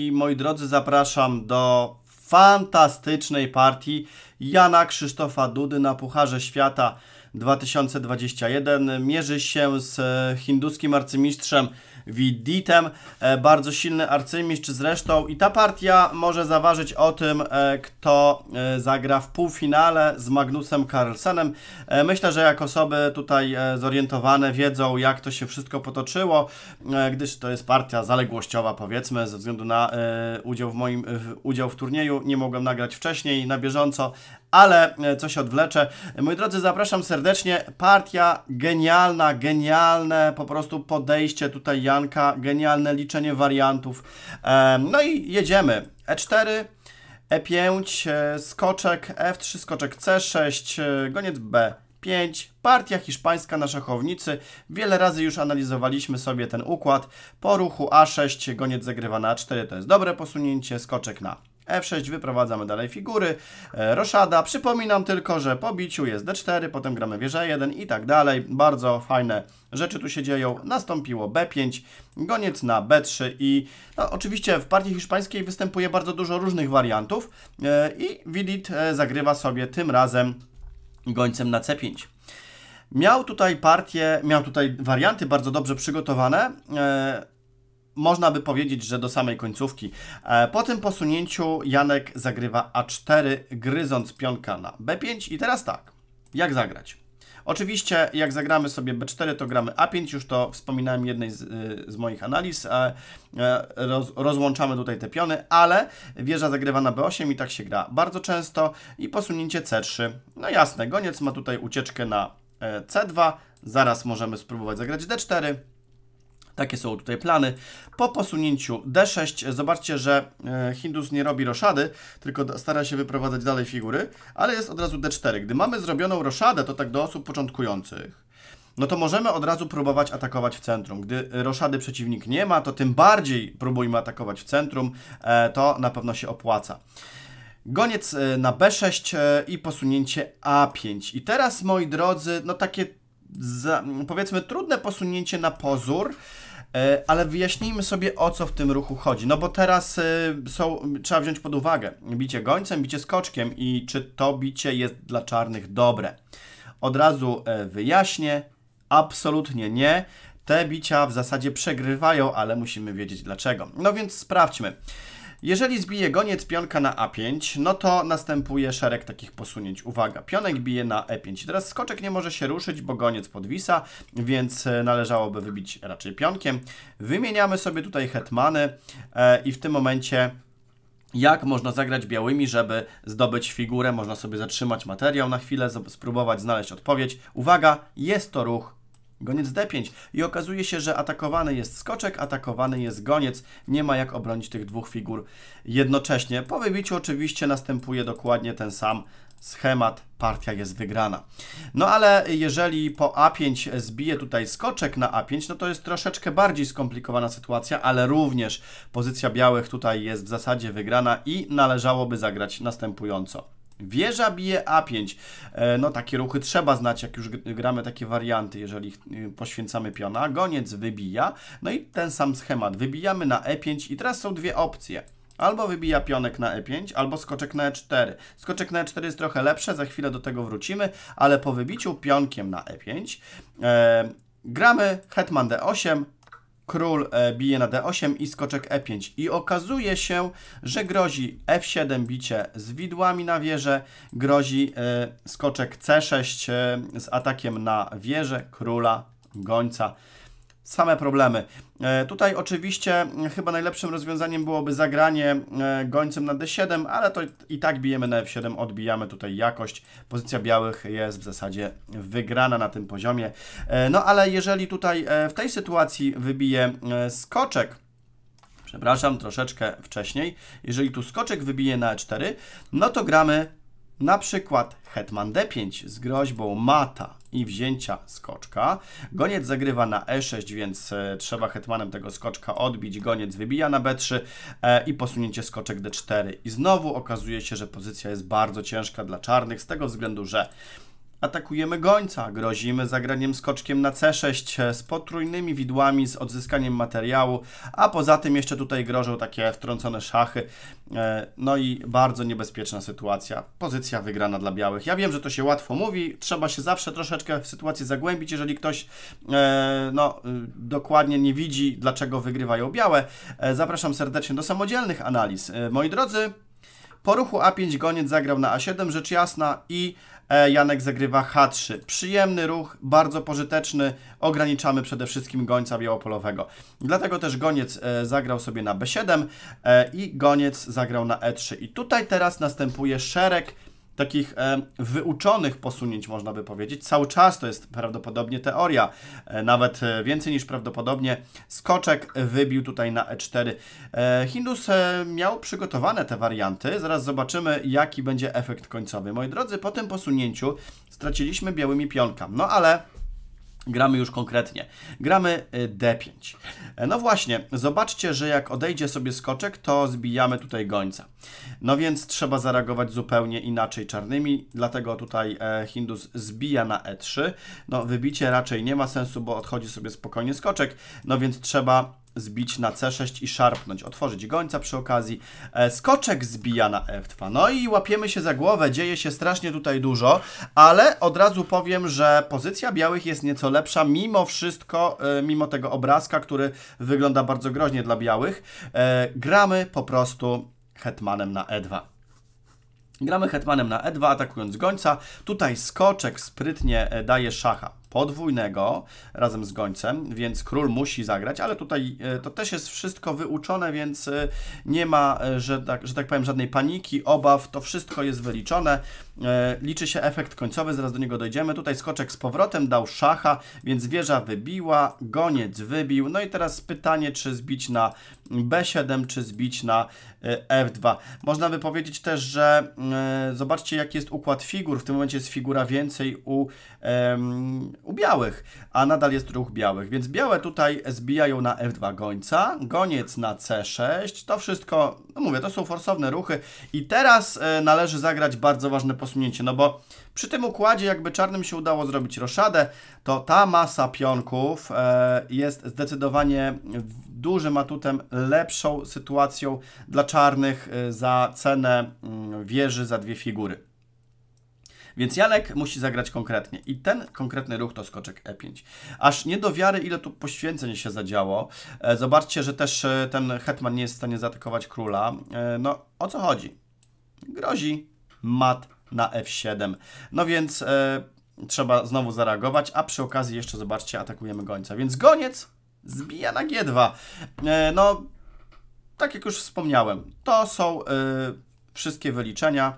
I moi drodzy, zapraszam do fantastycznej partii Jana Krzysztofa Dudy na Pucharze Świata 2021. Mierzy się z e, hinduskim arcymistrzem widitem e, Bardzo silny arcymistrz zresztą i ta partia może zaważyć o tym, e, kto e, zagra w półfinale z Magnusem Carlsenem. Myślę, że jak osoby tutaj zorientowane wiedzą, jak to się wszystko potoczyło, gdyż to jest partia zaległościowa powiedzmy, ze względu na udział w moim udział w turnieju. Nie mogłem nagrać wcześniej na bieżąco, ale e, coś się odwlecze. Moi drodzy, zapraszam serdecznie. Partia genialna, genialne po prostu podejście tutaj Janka, genialne liczenie wariantów. E, no i jedziemy. E4, E5, e, skoczek F3, skoczek C6, goniec B. 5. Partia hiszpańska na szachownicy. Wiele razy już analizowaliśmy sobie ten układ. Po ruchu A6 goniec zagrywa na A4, to jest dobre posunięcie, skoczek na F6, wyprowadzamy dalej figury. E, Roszada, przypominam tylko, że po biciu jest D4, potem gramy wieża 1 i tak dalej. Bardzo fajne rzeczy tu się dzieją. Nastąpiło B5, goniec na B3 i no, oczywiście w partii hiszpańskiej występuje bardzo dużo różnych wariantów e, i Wilit e, zagrywa sobie tym razem gońcem na C5. Miał tutaj partię, miał tutaj warianty bardzo dobrze przygotowane można by powiedzieć, że do samej końcówki. E, po tym posunięciu Janek zagrywa A4, gryząc pionka na B5 i teraz tak, jak zagrać? Oczywiście jak zagramy sobie B4, to gramy A5, już to wspominałem jednej z, e, z moich analiz, e, Roz, rozłączamy tutaj te piony, ale wieża zagrywa na B8 i tak się gra bardzo często i posunięcie C3, no jasne, goniec ma tutaj ucieczkę na C2, zaraz możemy spróbować zagrać D4, takie są tutaj plany. Po posunięciu d6 zobaczcie, że e, Hindus nie robi roszady, tylko stara się wyprowadzać dalej figury, ale jest od razu d4. Gdy mamy zrobioną roszadę, to tak do osób początkujących, no to możemy od razu próbować atakować w centrum. Gdy roszady przeciwnik nie ma, to tym bardziej próbujmy atakować w centrum, e, to na pewno się opłaca. Goniec e, na b6 i posunięcie a5. I teraz, moi drodzy, no takie za, powiedzmy trudne posunięcie na pozór, E, ale wyjaśnijmy sobie o co w tym ruchu chodzi. No bo teraz e, są, trzeba wziąć pod uwagę bicie gońcem, bicie skoczkiem i czy to bicie jest dla czarnych dobre. Od razu e, wyjaśnię, absolutnie nie. Te bicia w zasadzie przegrywają, ale musimy wiedzieć dlaczego. No więc sprawdźmy. Jeżeli zbije goniec pionka na A5, no to następuje szereg takich posunięć. Uwaga, pionek bije na E5. I teraz skoczek nie może się ruszyć, bo goniec podwisa, więc e, należałoby wybić raczej pionkiem. Wymieniamy sobie tutaj hetmany e, i w tym momencie jak można zagrać białymi, żeby zdobyć figurę. Można sobie zatrzymać materiał na chwilę, spróbować znaleźć odpowiedź. Uwaga, jest to ruch Goniec D5 i okazuje się, że atakowany jest skoczek, atakowany jest goniec. Nie ma jak obronić tych dwóch figur jednocześnie. Po wybiciu oczywiście następuje dokładnie ten sam schemat, partia jest wygrana. No ale jeżeli po A5 zbije tutaj skoczek na A5, no to jest troszeczkę bardziej skomplikowana sytuacja, ale również pozycja białych tutaj jest w zasadzie wygrana i należałoby zagrać następująco. Wieża bije A5. E, no takie ruchy trzeba znać, jak już gramy takie warianty, jeżeli y, poświęcamy piona. Goniec wybija. No i ten sam schemat. Wybijamy na E5 i teraz są dwie opcje. Albo wybija pionek na E5, albo skoczek na E4. Skoczek na E4 jest trochę lepsze, za chwilę do tego wrócimy, ale po wybiciu pionkiem na E5 e, gramy hetman D8, król e, bije na d8 i skoczek e5. I okazuje się, że grozi f7 bicie z widłami na wieżę, grozi e, skoczek c6 e, z atakiem na wieżę króla gońca same problemy. E, tutaj oczywiście e, chyba najlepszym rozwiązaniem byłoby zagranie e, gońcem na D7, ale to i tak bijemy na F7, odbijamy tutaj jakość. Pozycja białych jest w zasadzie wygrana na tym poziomie. No ale jeżeli tutaj w tej sytuacji wybije skoczek, przepraszam, troszeczkę wcześniej, jeżeli tu skoczek wybije na E4, no to gramy na przykład hetman D5 z groźbą mata i wzięcia skoczka. Goniec zagrywa na e6, więc e, trzeba hetmanem tego skoczka odbić. Goniec wybija na b3 e, i posunięcie skoczek d4. I znowu okazuje się, że pozycja jest bardzo ciężka dla czarnych z tego względu, że Atakujemy gońca, grozimy zagraniem skoczkiem na C6 e, z potrójnymi widłami, z odzyskaniem materiału, a poza tym jeszcze tutaj grożą takie wtrącone szachy. E, no i bardzo niebezpieczna sytuacja. Pozycja wygrana dla białych. Ja wiem, że to się łatwo mówi, trzeba się zawsze troszeczkę w sytuację zagłębić, jeżeli ktoś e, no, y, dokładnie nie widzi, dlaczego wygrywają białe. Zapraszam serdecznie do samodzielnych analiz. Moi drodzy, po ruchu A5 goniec zagrał na A7, rzecz jasna i E, Janek zagrywa H3. Przyjemny ruch, bardzo pożyteczny. Ograniczamy przede wszystkim gońca białopolowego. Dlatego też goniec e, zagrał sobie na B7 e, i goniec zagrał na E3. I tutaj teraz następuje szereg takich e, wyuczonych posunięć, można by powiedzieć. Cały czas to jest prawdopodobnie teoria, e, nawet e, więcej niż prawdopodobnie. Skoczek wybił tutaj na E4. E, Hindus e, miał przygotowane te warianty. Zaraz zobaczymy, jaki będzie efekt końcowy. Moi drodzy, po tym posunięciu straciliśmy białymi pionka. No ale Gramy już konkretnie. Gramy y, D5. E, no właśnie, zobaczcie, że jak odejdzie sobie skoczek, to zbijamy tutaj gońca. No więc trzeba zareagować zupełnie inaczej czarnymi, dlatego tutaj e, Hindus zbija na E3. No wybicie raczej nie ma sensu, bo odchodzi sobie spokojnie skoczek, no więc trzeba zbić na C6 i szarpnąć, otworzyć gońca przy okazji. E, skoczek zbija na F2. No i łapiemy się za głowę, dzieje się strasznie tutaj dużo, ale od razu powiem, że pozycja białych jest nieco lepsza mimo wszystko, e, mimo tego obrazka, który wygląda bardzo groźnie dla białych. E, gramy po prostu hetmanem na E2. Gramy hetmanem na E2, atakując gońca. Tutaj skoczek sprytnie daje szacha podwójnego razem z gońcem, więc król musi zagrać, ale tutaj e, to też jest wszystko wyuczone, więc e, nie ma, e, że tak, że tak powiem, żadnej paniki, obaw, to wszystko jest wyliczone. Liczy się efekt końcowy, zaraz do niego dojdziemy. Tutaj skoczek z powrotem dał szacha, więc wieża wybiła, goniec wybił. No i teraz pytanie, czy zbić na B7, czy zbić na Y, F2. Można by powiedzieć też, że y, zobaczcie jaki jest układ figur. W tym momencie jest figura więcej u, um, u białych, a nadal jest ruch białych. Więc białe tutaj zbijają na F2 gońca, goniec na C6. To wszystko, no mówię, to są forsowne ruchy. I teraz y, należy zagrać bardzo ważne posunięcie, no bo przy tym układzie jakby czarnym się udało zrobić roszadę, to ta masa pionków e, jest zdecydowanie dużym atutem, lepszą sytuacją dla czarnych e, za cenę mm, wieży za dwie figury. Więc Janek musi zagrać konkretnie. I ten konkretny ruch to skoczek E5. Aż nie do wiary, ile tu poświęceń się zadziało. E, zobaczcie, że też ten hetman nie jest w stanie zaatakować króla. No, o co chodzi? Grozi mat na F7. No więc e, trzeba znowu zareagować, a przy okazji jeszcze zobaczcie, atakujemy gońca. Więc goniec zbija na G2. E, no, tak jak już wspomniałem, to są e, wszystkie wyliczenia.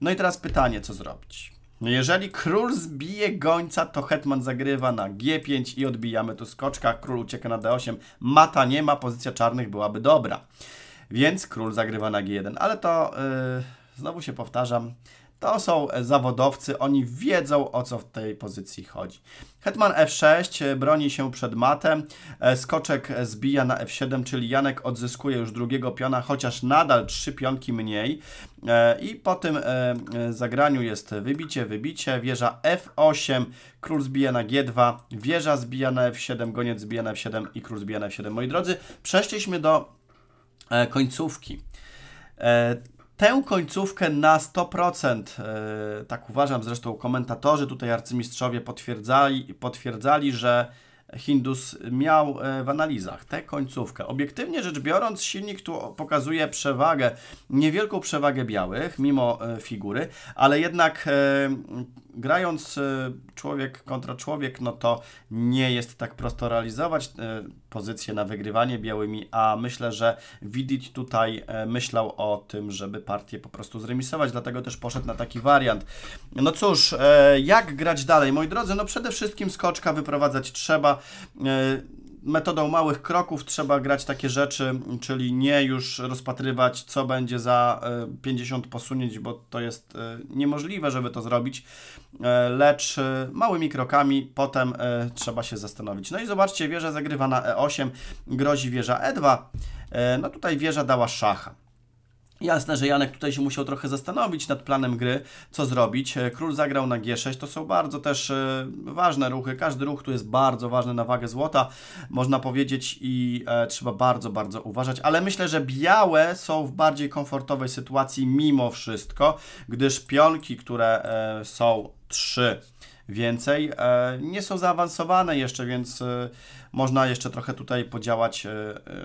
No i teraz pytanie, co zrobić? No jeżeli król zbije gońca, to hetman zagrywa na G5 i odbijamy tu skoczka. Król ucieka na D8. Mata nie ma, pozycja czarnych byłaby dobra. Więc król zagrywa na G1, ale to yy, znowu się powtarzam. To są zawodowcy, oni wiedzą o co w tej pozycji chodzi. Hetman F6 e, broni się przed matem, e, skoczek zbija na F7, czyli Janek odzyskuje już drugiego piona, chociaż nadal trzy pionki mniej. E, I po tym zagraniu jest wybicie, wybicie, wieża F8, król zbija na G2, wieża zbija na F7, goniec zbija na F7 i król zbija na F7. Moi drodzy, przeszliśmy do końcówki. Tę końcówkę na 100%, e, tak uważam, zresztą komentatorzy tutaj arcymistrzowie potwierdzali, potwierdzali że Hindus miał e, w analizach tę końcówkę. Obiektywnie rzecz biorąc, silnik tu pokazuje przewagę, niewielką przewagę białych, mimo e, figury, ale jednak grając y, człowiek kontra człowiek, no to nie jest tak prosto realizować y, pozycję na wygrywanie białymi, a myślę, że Widić tutaj e, myślał o tym, żeby partię po prostu zremisować, dlatego też poszedł na taki wariant. No cóż, e, jak grać dalej? Moi drodzy, no przede wszystkim skoczka wyprowadzać trzeba. E, metodą małych kroków trzeba grać takie rzeczy, czyli nie już rozpatrywać, co będzie za 50 e, posunięć, bo to jest e, niemożliwe, żeby to zrobić, e, lecz małymi krokami potem trzeba się zastanowić. No i zobaczcie, wieża zagrywa na E8, grozi wieża E2, no tutaj wieża dała szacha. Jasne, że Janek tutaj się musiał trochę zastanowić nad planem gry, co zrobić. E, Król zagrał na G6, to są bardzo też e, ważne ruchy. Każdy ruch tu jest bardzo ważny na wagę złota, można powiedzieć, i e, trzeba bardzo, bardzo uważać. Ale myślę, że białe są w bardziej komfortowej sytuacji mimo wszystko, gdyż pionki, które są trzy więcej. Nie są zaawansowane jeszcze, więc można jeszcze trochę tutaj podziałać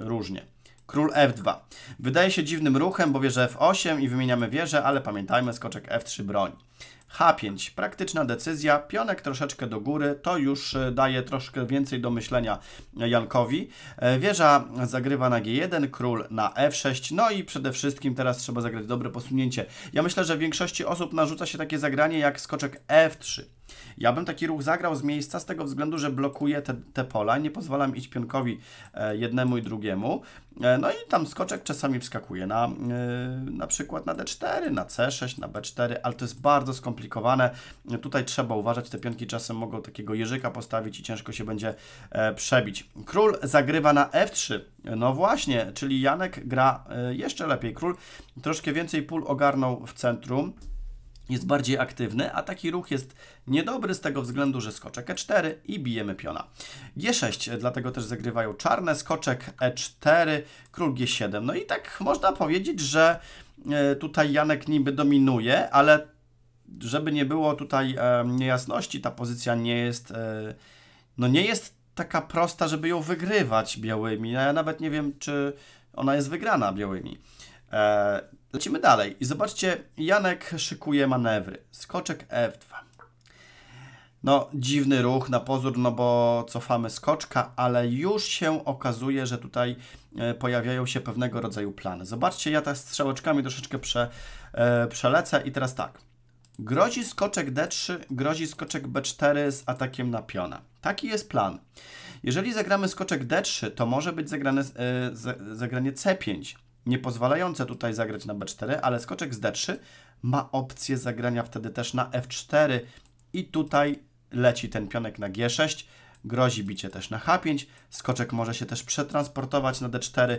różnie. Król F2. Wydaje się dziwnym ruchem, bo wieża F8 i wymieniamy wieżę, ale pamiętajmy, skoczek F3 broni. H5. Praktyczna decyzja. Pionek troszeczkę do góry. To już e, daje troszkę więcej do myślenia Jankowi. E, wieża zagrywa na G1, król na F6. No i przede wszystkim teraz trzeba zagrać dobre posunięcie. Ja myślę, że w większości osób narzuca się takie zagranie jak skoczek F3. Ja bym taki ruch zagrał z miejsca z tego względu, że blokuje te, te pola, nie pozwalam iść pionkowi e, jednemu i drugiemu. E, no i tam skoczek czasami wskakuje na, e, na przykład na D4, na C6, na B4, ale to jest bardzo skomplikowane. Tutaj trzeba uważać, te pionki czasem mogą takiego jeżyka postawić i ciężko się będzie przebić. Król zagrywa na F3. No właśnie, czyli Janek gra jeszcze lepiej. Król troszkę więcej pól ogarnął w centrum jest bardziej aktywny, a taki ruch jest niedobry z tego względu, że skoczek e4 i bijemy piona. g6, e, dlatego też zagrywają czarne, skoczek e4, król g7. No i tak można powiedzieć, że e, tutaj Janek niby dominuje, ale żeby nie było tutaj e, niejasności, ta pozycja nie jest, no nie jest taka prosta, żeby ją wygrywać białymi. No ja nawet nie wiem, czy ona jest wygrana białymi. Lecimy dalej i zobaczcie, Janek szykuje manewry. Skoczek F2. No, dziwny ruch na pozór, no bo cofamy skoczka, ale już się okazuje, że tutaj e, pojawiają się pewnego rodzaju plany. Zobaczcie, ja teraz strzałeczkami troszeczkę prze, e, przelecę i teraz tak. Grozi skoczek D3, grozi skoczek B4 z atakiem na piona. Taki jest plan. Jeżeli zagramy skoczek D3, to może być zagrane, e, zagranie C5 nie pozwalające tutaj zagrać na b4, ale skoczek z d3 ma opcję zagrania wtedy też na f4 i tutaj leci ten pionek na g6, grozi bicie też na h5, skoczek może się też przetransportować na d4,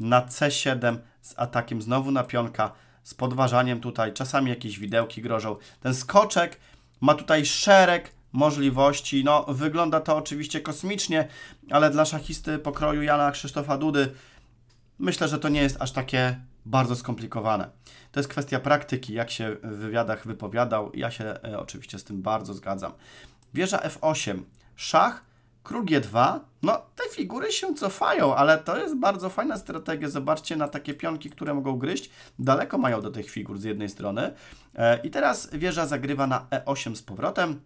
na c7 z atakiem znowu na pionka, z podważaniem tutaj, czasami jakieś widełki grożą. Ten skoczek ma tutaj szereg możliwości. No, wygląda to oczywiście kosmicznie, ale dla szachisty pokroju Jana Krzysztofa Dudy Myślę, że to nie jest aż takie bardzo skomplikowane. To jest kwestia praktyki, jak się w wywiadach wypowiadał. Ja się e, oczywiście z tym bardzo zgadzam. Wieża F8, szach, król G2. No, te figury się cofają, ale to jest bardzo fajna strategia. Zobaczcie na takie pionki, które mogą gryźć. Daleko mają do tych figur z jednej strony. E, I teraz wieża zagrywa na E8 z powrotem.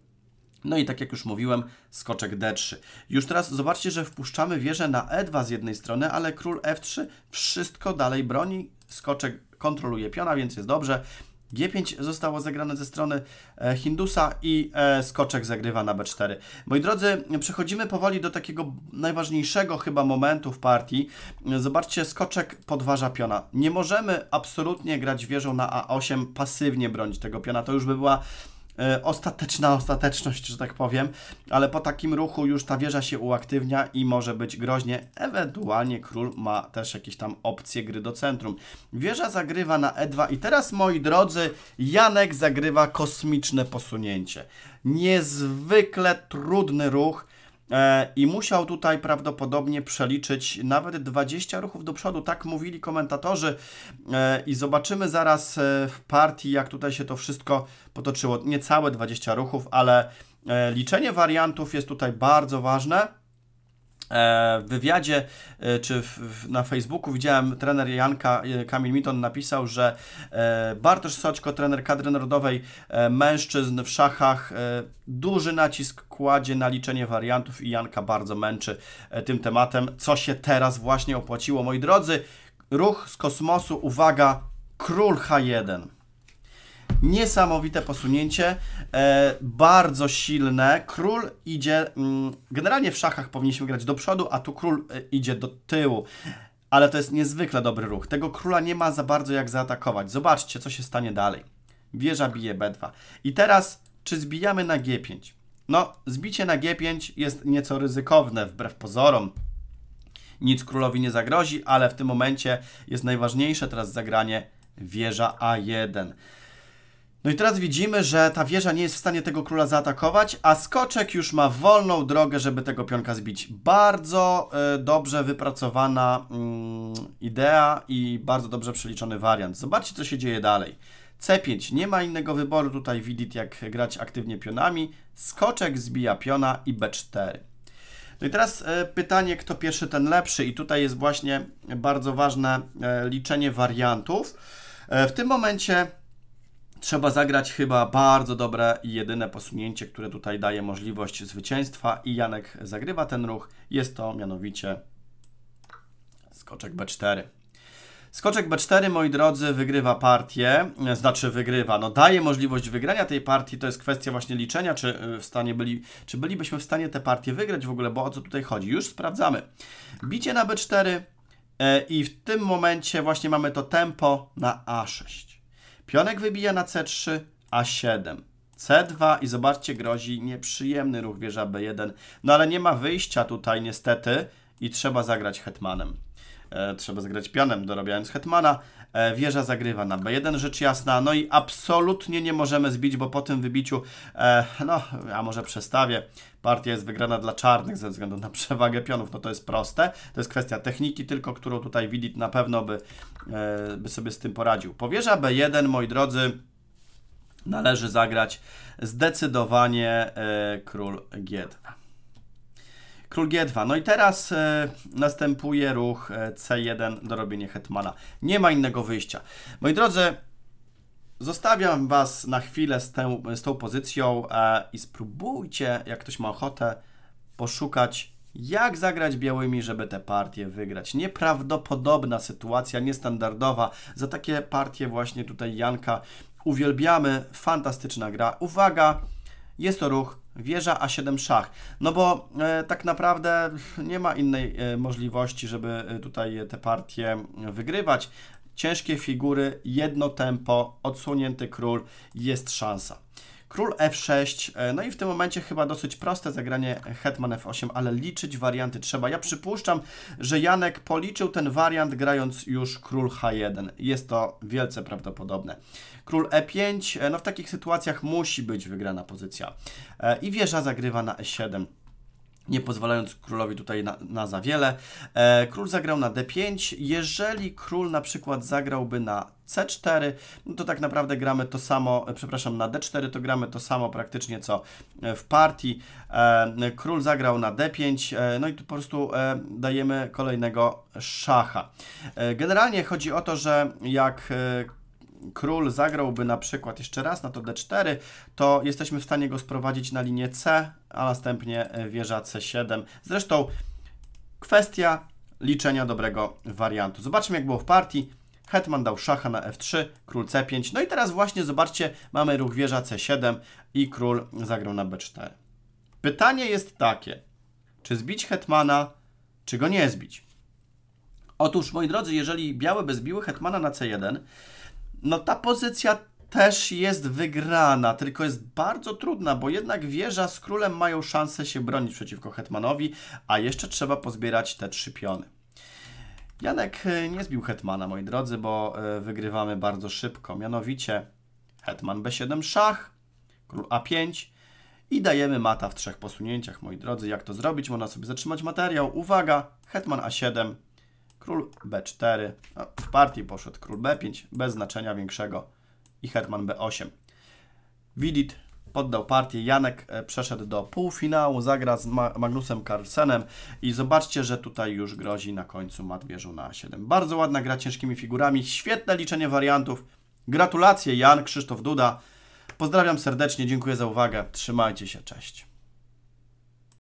No i tak jak już mówiłem, skoczek d3. Już teraz zobaczcie, że wpuszczamy wieżę na e2 z jednej strony, ale król f3 wszystko dalej broni. Skoczek kontroluje piona, więc jest dobrze. G5 zostało zagrane ze strony e, Hindusa i e, skoczek zagrywa na B4. Moi drodzy, przechodzimy powoli do takiego najważniejszego chyba momentu w partii. Zobaczcie, skoczek podważa piona. Nie możemy absolutnie grać wieżą na A8, pasywnie bronić tego piona. To już by była E, ostateczna ostateczność, że tak powiem, ale po takim ruchu już ta wieża się uaktywnia i może być groźnie. Ewentualnie król ma też jakieś tam opcje gry do centrum. Wieża zagrywa na E2 i teraz, moi drodzy, Janek zagrywa kosmiczne posunięcie. Niezwykle trudny ruch, E, i musiał tutaj prawdopodobnie przeliczyć nawet 20 ruchów do przodu, tak mówili komentatorzy e, i zobaczymy zaraz e, w partii, jak tutaj się to wszystko potoczyło. Niecałe 20 ruchów, ale liczenie wariantów jest tutaj bardzo ważne E, w wywiadzie e, czy w, na Facebooku widziałem trener Janka e, Kamil Miton napisał, że Bartosz Soćko, trener kadry narodowej mężczyzn w szachach, duży nacisk kładzie na liczenie wariantów i Janka bardzo męczy tym tematem, co się teraz właśnie opłaciło. Moi drodzy, ruch z kosmosu, uwaga, król H1. Niesamowite posunięcie, e, bardzo silne. Król idzie, mm, generalnie w szachach powinniśmy grać do przodu, a tu król e, idzie do tyłu. Ale to jest niezwykle dobry ruch. Tego króla nie ma za bardzo jak zaatakować. Zobaczcie, co się stanie dalej. Wieża bije B2. I teraz, czy zbijamy na G5? No, zbicie na G5 jest nieco ryzykowne, wbrew pozorom nic królowi nie zagrozi, ale w tym momencie jest najważniejsze teraz zagranie wieża A1. No i teraz widzimy, że ta wieża nie jest w stanie tego króla zaatakować, a skoczek już ma wolną drogę, żeby tego pionka zbić. Bardzo y, dobrze wypracowana y, idea i bardzo dobrze przeliczony wariant. Zobaczcie, co się dzieje dalej. C5. Nie ma innego wyboru tutaj widzicie, jak grać aktywnie pionami. Skoczek zbija piona i B4. No i teraz y, pytanie, kto pierwszy, ten lepszy. I tutaj jest właśnie bardzo ważne e, liczenie wariantów. w tym momencie trzeba zagrać chyba bardzo dobre i jedyne posunięcie, które tutaj daje możliwość zwycięstwa i Janek zagrywa ten ruch. Jest to mianowicie skoczek B4. Skoczek B4, moi drodzy, wygrywa partię, e, znaczy wygrywa, no daje możliwość wygrania tej partii, to jest kwestia właśnie liczenia, czy, e, w stanie byli, czy bylibyśmy w stanie tę partię wygrać w ogóle, bo o co tutaj chodzi? Już sprawdzamy. Bicie na B4 e, i w tym momencie właśnie mamy to tempo na A6. Pionek wybija na C3, A7. C2 i zobaczcie, grozi nieprzyjemny ruch wieża B1. No ale nie ma wyjścia tutaj niestety i trzeba zagrać hetmanem. E, trzeba zagrać pionem, dorabiając hetmana, E, wieża zagrywa na B1, rzecz jasna. No i absolutnie nie możemy zbić, bo po tym wybiciu, e, no, a może przestawię, partia jest wygrana dla czarnych ze względu na przewagę pionów. No to jest proste. To jest kwestia techniki tylko, którą tutaj Widit na pewno by, e, by sobie z tym poradził. Powieża B1, moi drodzy, należy zagrać zdecydowanie król G2. Król G2. No i teraz e, następuje ruch e, C1, dorobienie hetmana. Nie ma innego wyjścia. Moi drodzy, zostawiam Was na chwilę z, z tą pozycją e, i spróbujcie, jak ktoś ma ochotę, poszukać jak zagrać białymi, żeby te partie wygrać? Nieprawdopodobna sytuacja, niestandardowa. Za takie partie właśnie tutaj Janka uwielbiamy. Fantastyczna gra. Uwaga, jest to ruch Wieża A7 szach. No bo e, tak naprawdę nie ma innej e, możliwości, żeby e, tutaj te partie wygrywać. Ciężkie figury, jedno tempo, odsunięty król, jest szansa. Król F6, e, no i w tym momencie chyba dosyć proste zagranie Hetman F8, ale liczyć warianty trzeba. Ja przypuszczam, że Janek policzył ten wariant grając już Król H1. Jest to wielce prawdopodobne. Król E5, e, no w takich sytuacjach musi być wygrana pozycja. E, I wieża zagrywa na E7 nie pozwalając królowi tutaj na, na za wiele. E, król zagrał na d5. Jeżeli król na przykład zagrałby na C4, no to tak naprawdę gramy to samo, e, przepraszam, na D4 to gramy to samo praktycznie co e, w partii. E, król zagrał na D5, no i tu po prostu dajemy kolejnego szacha. Generalnie chodzi o to, że jak król zagrałby na przykład jeszcze raz na to d4, to jesteśmy w stanie go sprowadzić na linię C, a następnie wieża c7. Zresztą kwestia liczenia dobrego wariantu. Zobaczmy jak było w partii. Hetman dał szacha na f3, król c5. No i teraz właśnie zobaczcie, mamy ruch wieża c7 i król zagrał na b4. Pytanie jest takie, czy zbić hetmana, czy go nie zbić? Otóż, moi drodzy, jeżeli białe by zbiły hetmana na c1, no ta pozycja też jest wygrana, tylko jest bardzo trudna, bo jednak wieża z królem mają szansę się bronić przeciwko hetmanowi, a jeszcze trzeba pozbierać te trzy piony. Janek e, nie zbił hetmana, moi drodzy, bo e, wygrywamy bardzo szybko. Mianowicie hetman b7 szach, król a5 i dajemy mata w trzech posunięciach, moi drodzy. Jak to zrobić? Można sobie zatrzymać materiał. Uwaga, hetman a7, król b4. No, w partii poszedł król b5, bez znaczenia większego i hetman b8. Widit poddał partię. Janek e, przeszedł do półfinału, zagra z Magnusem Carlsenem i zobaczcie, że tutaj już grozi na końcu Matwierzu na 7. Bardzo ładna gra ciężkimi figurami, świetne liczenie wariantów. Gratulacje Jan, Krzysztof Duda. Pozdrawiam serdecznie, dziękuję za uwagę. Trzymajcie się, cześć.